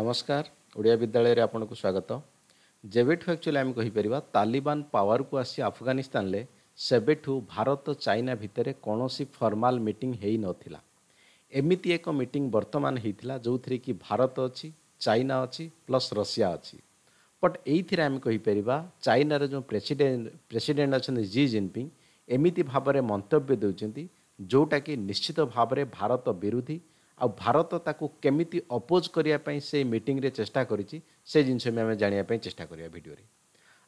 নমস্কার ଓଡ଼ିଆ ବିଦ୍ୟାଳୟରେ ଆପଣଙ୍କୁ ସ୍ୱାଗତ ଯେବେଠୁ ଆକ୍ଚୁଆଲି ଆମେ କହିପାରିବା ତାଲିବାନ ପାୱାରକୁ ଆସି ଆଫଗାନିସ୍ତାନରେ ସେବେଠୁ ଭାରତ ଚାଇନା ଭିତରେ କୌଣସି ଫର୍ମାଲ ମିଟିଂ ହୋଇନଥିଲା ଏମିତି ଏକ ମିଟିଂ ବର୍ତ୍ତମାନ ହୋଇଥିଲା ଯେଉଁଥିରେ କି ଭାରତ ଅଛି ଚାଇନା ଅଛି ପ୍ଲସ୍ ରଷିଆ ଅଛି ବଟ୍ ଏଇଥିରେ ଆମେ କହିପାରିବା ଚାଇନାର ଯେଉଁ ପ୍ରେସିଡେଣ୍ଟ ପ୍ରେସିଡେଣ୍ଟ ଅଛନ୍ତି ଜି ଜିନପିଙ୍ଗ ଏମିତି ଭାବରେ ମନ୍ତବ୍ୟ ଦେଉଛନ୍ତି ଯେଉଁଟାକି ନିଶ୍ଚିତ ଭାବରେ ଭାରତ ବିରୋଧୀ ଆଉ ଭାରତ ତାକୁ କେମିତି ଅପୋଜ୍ କରିବା ପାଇଁ ସେ ମିଟିଂରେ ଚେଷ୍ଟା କରିଛି ସେ ଜିନିଷ ବି ଆମେ ଜାଣିବା ପାଇଁ ଚେଷ୍ଟା କରିବା ଭିଡ଼ିଓରେ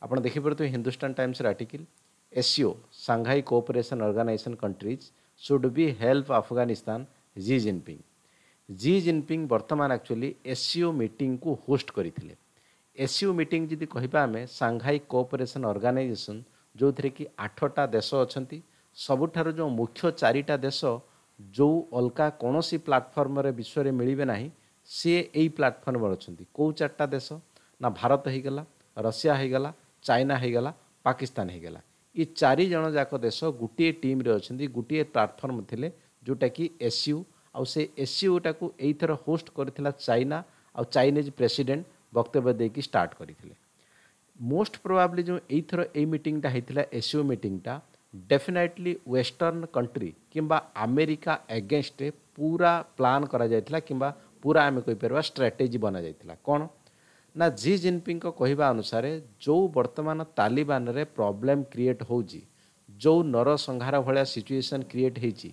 ଆପଣ ଦେଖିପାରୁଥିବେ ହିନ୍ଦୁସ୍ତାନ ଟାଇମ୍ସର article SCO Shanghai cooperation organization countries should be help Afghanistan Xi Jinping Xi Jinping ବର୍ତ୍ତମାନ ଆକ୍ଚୁଆଲି ଏସ୍ସିଓ ମିଟିଂକୁ ହୋଷ୍ଟ କରିଥିଲେ ଏସ୍ସିଓ ମିଟିଂ ଯଦି କହିବା ଆମେ ସାଂଘାଇ କୋଅପରେସନ୍ ଅର୍ଗାନାଇଜେସନ୍ ଯେଉଁଥିରେ କି ଆଠଟା ଦେଶ ଅଛନ୍ତି ସବୁଠାରୁ ଯେଉଁ ମୁଖ୍ୟ ଚାରିଟା ଦେଶ ଯେଉଁ ଅଲଗା କୌଣସି ପ୍ଲାଟଫର୍ମରେ ବିଶ୍ୱରେ ମିଳିବେ ନାହିଁ ସିଏ ଏଇ ପ୍ଲାଟଫର୍ମରେ ଅଛନ୍ତି କେଉଁ ଚାରିଟା ଦେଶ ନା ଭାରତ ହେଇଗଲା ରଷିଆ ହେଇଗଲା ଚାଇନା ହେଇଗଲା ପାକିସ୍ତାନ ହେଇଗଲା ଏ ଚାରି ଜଣ ଯାକ ଦେଶ ଗୋଟିଏ ଟିମ୍ରେ ଅଛନ୍ତି ଗୋଟିଏ ପ୍ଲାଟଫର୍ମ ଥିଲେ ଯେଉଁଟାକି ଏସ୍ୟୁ ଆଉ ସେ ଏସ୍ୟୁଟାକୁ ଏଇଥର ହୋଷ୍ଟ କରିଥିଲା ଚାଇନା ଆଉ ଚାଇନିଜ୍ ପ୍ରେସିଡେଣ୍ଟ ବକ୍ତବ୍ୟ ଦେଇକି ଷ୍ଟାର୍ଟ କରିଥିଲେ ମୋଷ୍ଟ ପ୍ରୋବାବ୍ଲି ଯେଉଁ ଏଇଥର ଏଇ ମିଟିଂଟା ହେଇଥିଲା ଏସ୍ୟୁ ମିଟିଂଟା ଡେଫିନେଟଲି ୱେଷ୍ଟର୍ଣ୍ଣ କଣ୍ଟ୍ରି କିମ୍ବା ଆମେରିକା ଏଗେନ୍ଷ୍ଟ ପୁରା ପ୍ଲାନ୍ କରାଯାଇଥିଲା କିମ୍ବା ପୁରା ଆମେ କହିପାରିବା ଷ୍ଟ୍ରାଟେଜି ବନାଯାଇଥିଲା କ'ଣ ନା ଜି ଜିନପିଙ୍ଗଙ୍କ କହିବା ଅନୁସାରେ ଯେଉଁ ବର୍ତ୍ତମାନ ତାଲିବାନରେ ପ୍ରୋବ୍ଲେମ୍ କ୍ରିଏଟ୍ ହେଉଛି ଯେଉଁ ନରସଂହାର ଭଳିଆ ସିଚୁଏସନ୍ କ୍ରିଏଟ୍ ହେଇଛି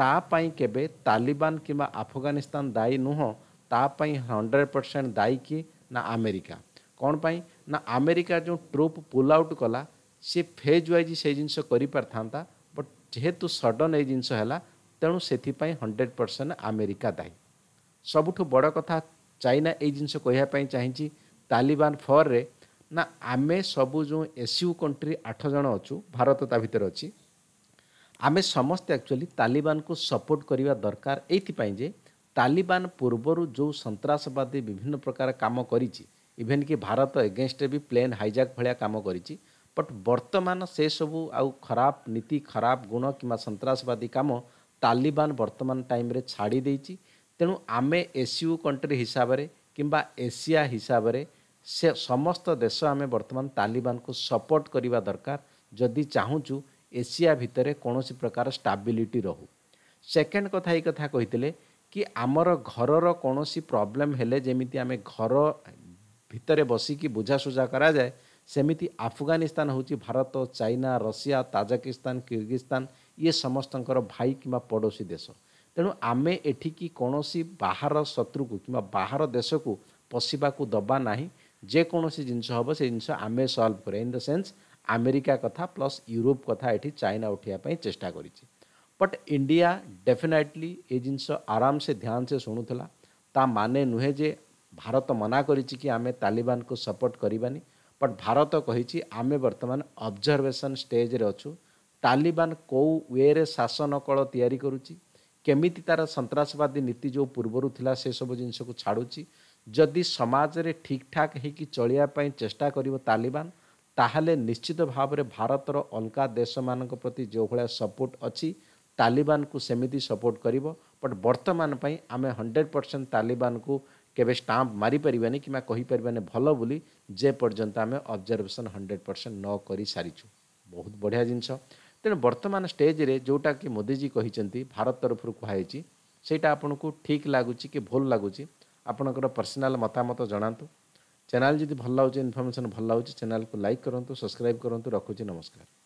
ତା ପାଇଁ କେବେ ତାଲିବାନ କିମ୍ବା ଆଫଗାନିସ୍ତାନ ଦାୟୀ ନୁହଁ ତା ପାଇଁ ହଣ୍ଡ୍ରେଡ଼ ପରସେଣ୍ଟ ଦାୟୀ କି ନା ଆମେରିକା କ'ଣ ପାଇଁ ନା ଆମେରିକା ଯେଉଁ ଟ୍ରୁପ୍ ପୁଲ୍ ଆଉଟ୍ କଲା ସିଏ ଫେଜ୍ ୱାଇଜ୍ ସେଇ ଜିନିଷ କରିପାରିଥାନ୍ତା ବଟ୍ ଯେହେତୁ ସଡନ୍ ଏଇ ଜିନିଷ ହେଲା ତେଣୁ ସେଥିପାଇଁ ହଣ୍ଡ୍ରେଡ଼୍ ପରସେଣ୍ଟ ଆମେରିକା ଦାୟୀ ସବୁଠୁ ବଡ଼ କଥା ଚାଇନା ଏଇ ଜିନିଷ କହିବା ପାଇଁ ଚାହିଁଛି ତାଲିବାନ ଫର୍ରେ ନା ଆମେ ସବୁ ଯେଉଁ ଏସିୟୁ କଣ୍ଟ୍ରି ଆଠ ଜଣ ଅଛୁ ଭାରତ ତା ଭିତରେ ଅଛି ଆମେ ସମସ୍ତେ ଆକ୍ଚୁଆଲି ତାଲିବାନକୁ ସପୋର୍ଟ କରିବା ଦରକାର ଏଇଥିପାଇଁ ଯେ ତାଲିବାନ ପୂର୍ବରୁ ଯେଉଁ ସନ୍ତାସବାଦୀ ବିଭିନ୍ନ ପ୍ରକାର କାମ କରିଛି ଇଭେନ୍ କି ଭାରତ ଏଗେନ୍ଷ୍ଟରେ ବି ପ୍ଲେନ୍ ହାଇଜାକ୍ ଭଳିଆ କାମ କରିଛି ବଟ୍ ବର୍ତ୍ତମାନ ସେସବୁ ଆଉ ଖରାପ ନୀତି ଖରାପ ଗୁଣ କିମ୍ବା ସନ୍ତାସବାଦୀ କାମ ତାଲିବାନ ବର୍ତ୍ତମାନ ଟାଇମ୍ରେ ଛାଡ଼ି ଦେଇଛି ତେଣୁ ଆମେ ଏସିୟୁ କଣ୍ଟ୍ରି ହିସାବରେ କିମ୍ବା ଏସିଆ ହିସାବରେ ସେ ସମସ୍ତ ଦେଶ ଆମେ ବର୍ତ୍ତମାନ ତାଲିବାନକୁ ସପୋର୍ଟ କରିବା ଦରକାର ଯଦି ଚାହୁଁଛୁ ଏସିଆ ଭିତରେ କୌଣସି ପ୍ରକାର ଷ୍ଟାବିଲିଟି ରହୁ ସେକେଣ୍ଡ କଥା ଏଇ କଥା କହିଥିଲେ କି ଆମର ଘରର କୌଣସି ପ୍ରୋବ୍ଲେମ୍ ହେଲେ ଯେମିତି ଆମେ ଘର ଭିତରେ ବସିକି ବୁଝାସୁଝା କରାଯାଏ ସେମିତି ଆଫଗାନିସ୍ତାନ ହେଉଛି Bharat China Russia Tajikistan Kyrgyzstan ଇଏ ସମସ୍ତଙ୍କର ଭାଇ କିମ୍ବା ପଡ଼ୋଶୀ ଦେଶ ତେଣୁ ଆମେ ଏଠିକି କୌଣସି ବାହାର ଶତ୍ରୁକୁ କିମ୍ବା ବାହାର ଦେଶକୁ ପଶିବାକୁ ଦେବା ନାହିଁ ଯେକୌଣସି ଜିନିଷ ହେବ ସେ ଜିନିଷ ଆମେ ସଲ୍ଭ କରିବା ଇନ୍ ଦ ସେନ୍ସ ଆମେରିକା କଥା ପ୍ଲସ୍ ୟୁରୋପ କଥା ଏଠି ଚାଇନା ଉଠାଇବା ପାଇଁ ଚେଷ୍ଟା କରିଛି ବଟ୍ ଇଣ୍ଡିଆ ଡେଫିନାଇଟଲି ଏ ଜିନିଷ ଆରାମସେ ଧ୍ୟାନସେ ଶୁଣୁଥିଲା ତା ମାନେ ନୁହେଁ ଯେ ଭାରତ ମନା କରିଛି କି ଆମେ ତାଲିବାନକୁ ସପୋର୍ଟ କରିବାନି ବଟ୍ ଭାରତ କହିଛି ଆମେ ବର୍ତ୍ତମାନ ଅବଜର୍ଭେସନ୍ ଷ୍ଟେଜ୍ରେ ଅଛୁ ତାଲିବାନ କେଉଁ ୱେରେ ଶାସନ କଳ ତିଆରି କରୁଛି କେମିତି ତା'ର ସନ୍ତାସବାଦୀ ନୀତି ଯେଉଁ ପୂର୍ବରୁ ଥିଲା ସେସବୁ ଜିନିଷକୁ ଛାଡ଼ୁଛି ଯଦି ସମାଜରେ ଠିକ୍ଠାକ୍ ହେଇକି ଚଳିବା ପାଇଁ ଚେଷ୍ଟା କରିବ ତାଲିବାନ ତାହେଲେ ନିଶ୍ଚିତ ଭାବରେ ଭାରତର ଅଲଗା ଦେଶମାନଙ୍କ ପ୍ରତି ଯେଉଁଭଳିଆ ସପୋର୍ଟ ଅଛି ତାଲିବାନକୁ ସେମିତି ସପୋର୍ଟ କରିବ ବଟ୍ ବର୍ତ୍ତମାନ ପାଇଁ ଆମେ ହଣ୍ଡ୍ରେଡ଼ ପରସେଣ୍ଟ ତାଲିବାନକୁ केवे स्टाम्प मारिपरि कि भल बोली जेपर्यंत आम अब्जरभेसन हंड्रेड परसेंट न कर सारी बहुत बढ़िया जिनस तेणु बर्तमान स्टेज्रे जोटा कि मोदी जी कही भारत तरफ कहुई से ठीक लगुच कि भूल लगुच आपणकर पर्सनाल मतामत जनातु चैनल जी भल लगे इनफर्मेसन भल लगे चैनल को लाइक करूँ सब्सक्राइब करूँ रखुच नमस्कार